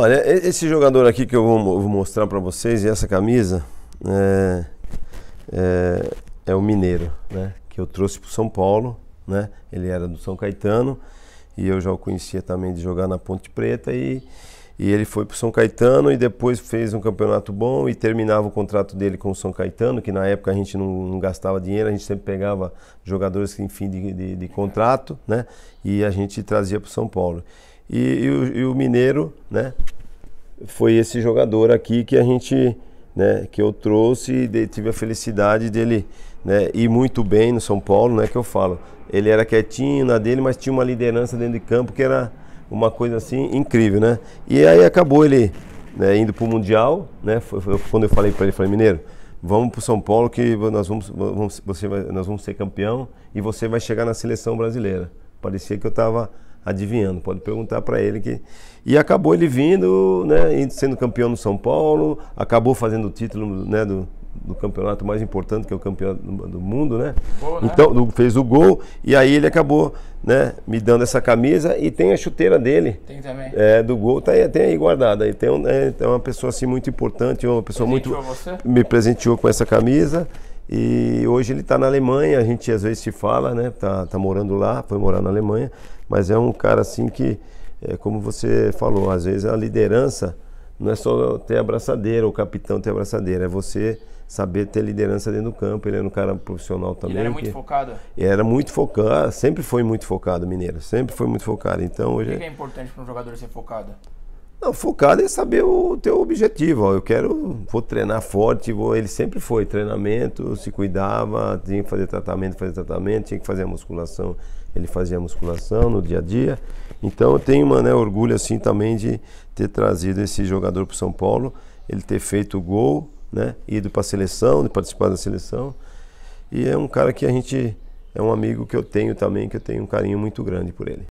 Olha, esse jogador aqui que eu vou, mostrar para vocês e essa camisa é, é, é, o Mineiro, né? Que eu trouxe para São Paulo, né? Ele era do São Caetano e eu já o conhecia também de jogar na Ponte Preta e, e ele foi para São Caetano e depois fez um campeonato bom e terminava o contrato dele com o São Caetano, que na época a gente não, não gastava dinheiro, a gente sempre pegava jogadores em fim de, de, de contrato, né? E a gente trazia para São Paulo. E, e, o, e o Mineiro, né? Foi esse jogador aqui que a gente né, que eu trouxe e tive a felicidade dele né, ir muito bem no São Paulo, né que eu falo. Ele era quietinho na dele, mas tinha uma liderança dentro de campo que era uma coisa assim incrível, né? E aí acabou ele né, indo para o Mundial, né? Foi, foi, quando eu falei para ele, falei, Mineiro, vamos para o São Paulo que nós vamos, vamos você vai, nós vamos ser campeão e você vai chegar na seleção brasileira. Parecia que eu estava adivinhando. Pode perguntar para ele que. E acabou ele vindo, né, sendo campeão no São Paulo, acabou fazendo o título né, do, do campeonato mais importante, que é o campeão do mundo, né? Boa, né? Então, fez o gol e aí ele acabou, né, me dando essa camisa e tem a chuteira dele. Tem também. É, do gol, tá aí, tem aí guardada. E tem um, é, é uma pessoa assim muito importante, uma pessoa presenteou muito você? me presenteou com essa camisa. E hoje ele está na Alemanha, a gente às vezes se fala, né? Tá, tá morando lá, foi morar na Alemanha, mas é um cara assim que, é, como você falou, às vezes a liderança não é só ter abraçadeira, o capitão ter abraçadeira, é você saber ter liderança dentro do campo. Ele era um cara profissional também. Ele era muito que... focado? Ele era muito focado, sempre foi muito focado, Mineiro, sempre foi muito focado. Então hoje. O que é importante para um jogador ser focado? Não, focado é saber o teu objetivo. Ó. Eu quero, vou treinar forte. Vou... Ele sempre foi treinamento, se cuidava, tinha que fazer tratamento, fazer tratamento, tinha que fazer a musculação. Ele fazia a musculação no dia a dia. Então eu tenho uma, né, orgulho assim também de ter trazido esse jogador para São Paulo, ele ter feito gol, né, ido para a seleção, de participar da seleção. E é um cara que a gente é um amigo que eu tenho também, que eu tenho um carinho muito grande por ele.